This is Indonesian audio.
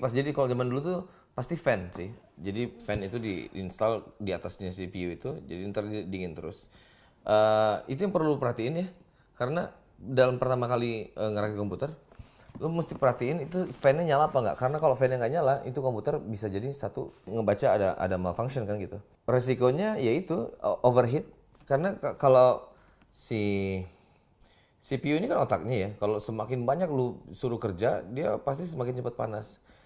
pas jadi kalau zaman dulu tuh pasti fan sih. Jadi fan itu diinstal di atasnya CPU itu, jadi ntar dingin terus. Uh, itu yang perlu perhatiin ya, karena dalam pertama kali uh, ngerakit komputer, lu mesti perhatiin itu fan nyala apa nggak karena kalau fan-nya nggak nyala itu komputer bisa jadi satu ngebaca ada ada malfunction kan gitu resikonya yaitu overheat karena kalau si CPU ini kan otaknya ya kalau semakin banyak lu suruh kerja dia pasti semakin cepat panas